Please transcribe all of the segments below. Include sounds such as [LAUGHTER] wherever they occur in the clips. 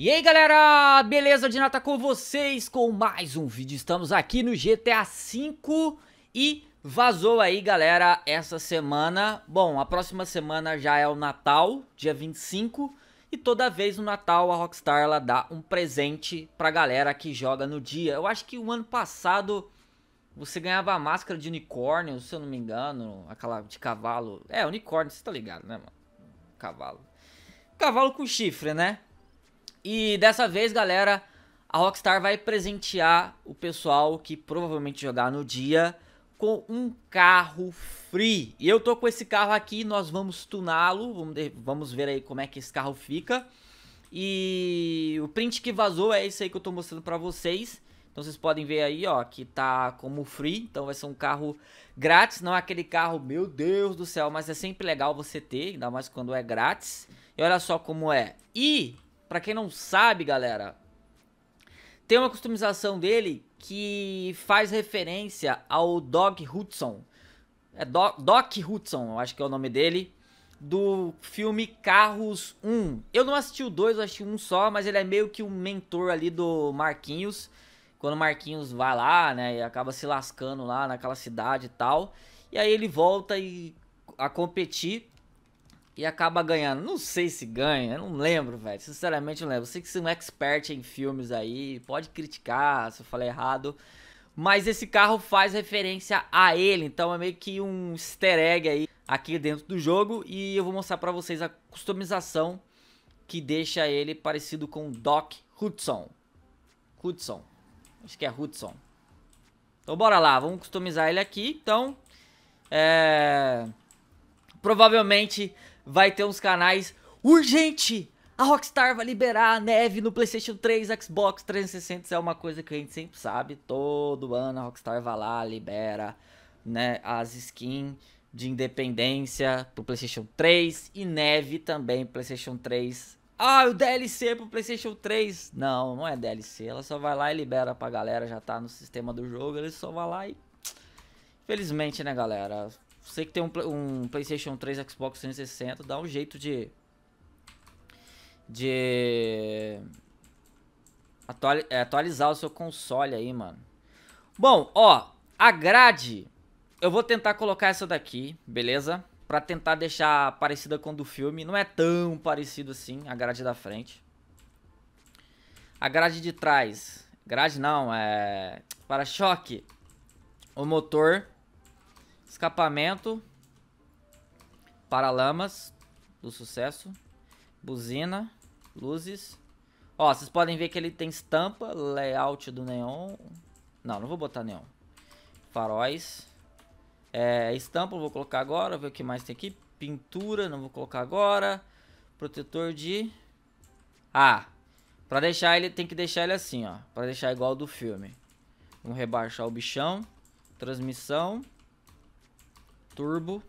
E aí galera, beleza de nata com vocês com mais um vídeo, estamos aqui no GTA V e vazou aí galera essa semana, bom a próxima semana já é o Natal, dia 25 e toda vez no Natal a Rockstar ela dá um presente pra galera que joga no dia, eu acho que o ano passado você ganhava a máscara de unicórnio, se eu não me engano, aquela de cavalo, é unicórnio, você tá ligado né mano, cavalo, cavalo com chifre né? E dessa vez, galera, a Rockstar vai presentear o pessoal que provavelmente jogar no dia com um carro free. E eu tô com esse carro aqui, nós vamos tuná-lo, vamos, vamos ver aí como é que esse carro fica. E o print que vazou é esse aí que eu tô mostrando pra vocês. Então vocês podem ver aí, ó, que tá como free, então vai ser um carro grátis, não é aquele carro, meu Deus do céu, mas é sempre legal você ter, ainda mais quando é grátis. E olha só como é. E para quem não sabe, galera, tem uma customização dele que faz referência ao Doc Hudson. É Doc, Doc Hudson, eu acho que é o nome dele. Do filme Carros 1. Eu não assisti o 2, eu assisti um só, mas ele é meio que um mentor ali do Marquinhos. Quando o Marquinhos vai lá, né, e acaba se lascando lá naquela cidade e tal. E aí ele volta e, a competir e acaba ganhando. Não sei se ganha, não lembro, velho. Sinceramente, não lembro. Sei que você é um expert em filmes aí, pode criticar se eu falei errado. Mas esse carro faz referência a ele, então é meio que um easter egg aí aqui dentro do jogo. E eu vou mostrar pra vocês a customização que deixa ele parecido com o Doc Hudson. Hudson, acho que é Hudson. Então bora lá, vamos customizar ele aqui. Então, é... Provavelmente vai ter uns canais urgente. A Rockstar vai liberar a neve no PlayStation 3, Xbox 360. é uma coisa que a gente sempre sabe. Todo ano a Rockstar vai lá, libera né, as skins de independência pro PlayStation 3 e neve também PlayStation 3. Ah, o DLC pro PlayStation 3. Não, não é DLC. Ela só vai lá e libera pra galera. Já tá no sistema do jogo. Ele só vai lá e. infelizmente né, galera? Você que tem um, um PlayStation 3, Xbox 360, dá um jeito de. De. É, atualizar o seu console aí, mano. Bom, ó. A grade. Eu vou tentar colocar essa daqui, beleza? Pra tentar deixar parecida com a do filme. Não é tão parecido assim, a grade da frente. A grade de trás. Grade não, é. Para-choque. O motor Escapamento. Paralamas. Do sucesso. Buzina. Luzes. Ó, vocês podem ver que ele tem estampa, layout do neon. Não, não vou botar neon. Faróis. É, estampa vou colocar agora. Ver o que mais tem aqui. Pintura, não vou colocar agora. Protetor de... Ah, pra deixar ele, tem que deixar ele assim, ó. Pra deixar igual do filme. Vamos rebaixar o bichão. Transmissão turbo.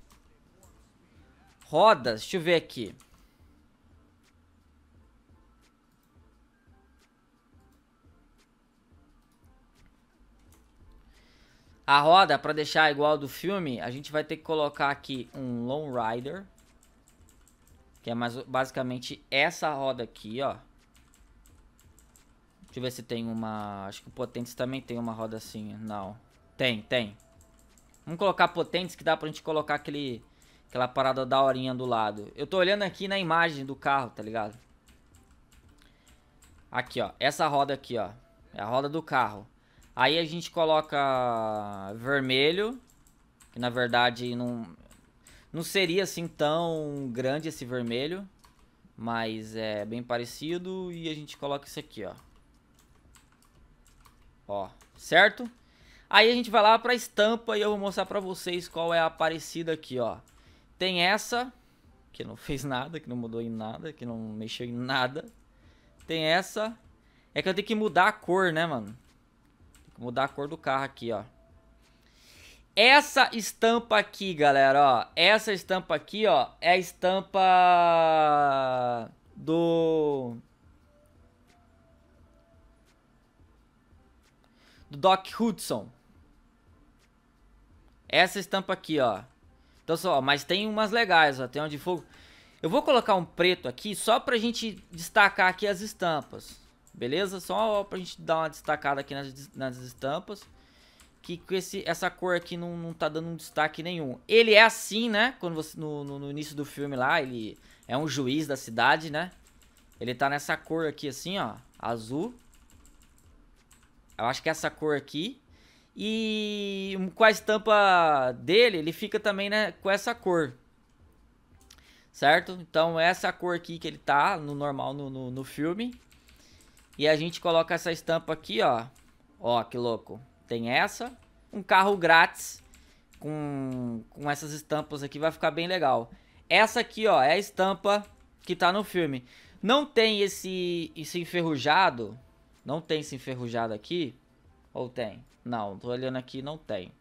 Rodas, deixa eu ver aqui. A roda, para deixar igual do filme, a gente vai ter que colocar aqui um Long Rider. Que é mais, basicamente essa roda aqui, ó. Deixa eu ver se tem uma... Acho que o Potentes também tem uma roda assim. Não. Tem, tem. Vamos colocar potentes que dá pra gente colocar aquele, aquela parada da horinha do lado. Eu tô olhando aqui na imagem do carro, tá ligado? Aqui, ó. Essa roda aqui, ó. É a roda do carro. Aí a gente coloca vermelho, que na verdade não, não seria assim tão grande esse vermelho, mas é bem parecido. E a gente coloca isso aqui, ó. Ó, certo? Aí a gente vai lá pra estampa e eu vou mostrar pra vocês qual é a parecida aqui, ó. Tem essa, que não [LAUGHS] fez nada, que não mudou em nada, que não mexeu em nada. Tem essa. É que eu tenho que mudar a cor, né, mano? Tem que mudar a cor do carro aqui, ó. Essa estampa aqui, galera, ó. Essa estampa aqui, ó, é a estampa do... Do Doc Hudson. Essa estampa aqui, ó. Então só, mas tem umas legais, ó. Tem uma de fogo. Eu vou colocar um preto aqui só pra gente destacar aqui as estampas. Beleza? Só pra gente dar uma destacada aqui nas, nas estampas. Que esse, essa cor aqui não, não tá dando um destaque nenhum. Ele é assim, né? Quando você, no, no, no início do filme lá, ele é um juiz da cidade, né? Ele tá nessa cor aqui assim, ó. Azul. Eu acho que é essa cor aqui. E com a estampa dele, ele fica também né, com essa cor. Certo? Então essa cor aqui que ele tá no normal no, no, no filme. E a gente coloca essa estampa aqui, ó. Ó, que louco. Tem essa. Um carro grátis com, com essas estampas aqui vai ficar bem legal. Essa aqui, ó, é a estampa que tá no filme. Não tem esse, esse enferrujado. Não tem esse enferrujado aqui. Ou tem? Não, tô olhando aqui, não tem.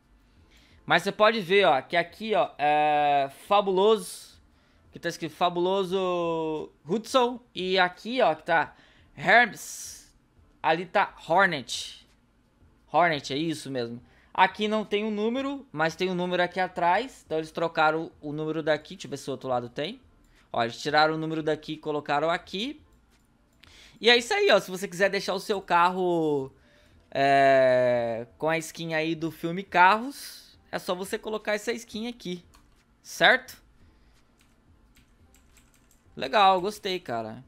Mas você pode ver, ó, que aqui, ó, é fabuloso, que tá escrito fabuloso Hudson, e aqui, ó, que tá Hermes, ali tá Hornet. Hornet, é isso mesmo. Aqui não tem um número, mas tem um número aqui atrás, então eles trocaram o número daqui, deixa eu ver se o outro lado tem. Ó, eles tiraram o número daqui e colocaram aqui. E é isso aí, ó, se você quiser deixar o seu carro é, com a skin aí do filme Carros, é só você colocar essa skin aqui, certo? Legal, gostei, cara.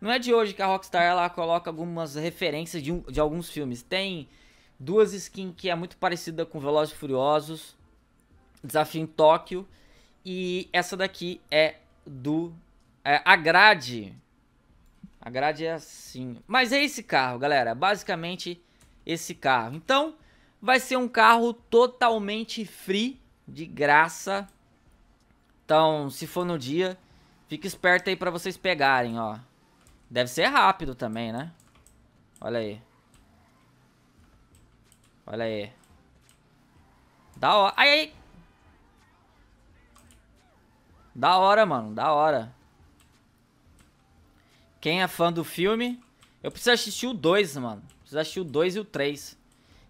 Não é de hoje que a Rockstar ela coloca algumas referências de, um, de alguns filmes. Tem duas skins que é muito parecida com Velozes e Furiosos, Desafio em Tóquio, e essa daqui é do... É, a grade... A grade é assim. Mas é esse carro, galera. Basicamente esse carro. Então, vai ser um carro totalmente free, de graça. Então, se for no dia, fique esperto aí para vocês pegarem, ó. Deve ser rápido também, né? Olha aí. Olha aí. Da hora. Ai, ai. Da hora, mano. Da hora. Quem é fã do filme... Eu preciso assistir o 2, mano. Precisa assistir o 2 e o 3.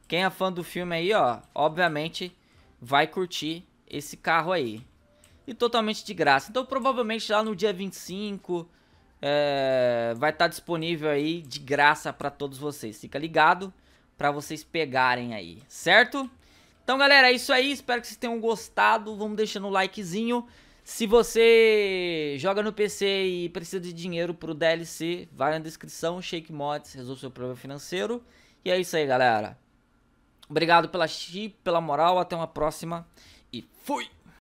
Quem é fã do filme aí, ó, obviamente vai curtir esse carro aí. E totalmente de graça. Então provavelmente lá no dia 25 é, vai estar tá disponível aí de graça para todos vocês. Fica ligado para vocês pegarem aí, certo? Então galera, é isso aí. Espero que vocês tenham gostado. Vamos deixando o um likezinho. Se você joga no PC e precisa de dinheiro pro DLC, vai na descrição, Shake Mods, resolve seu problema financeiro. E é isso aí, galera. Obrigado pela chip, pela moral, até uma próxima e fui!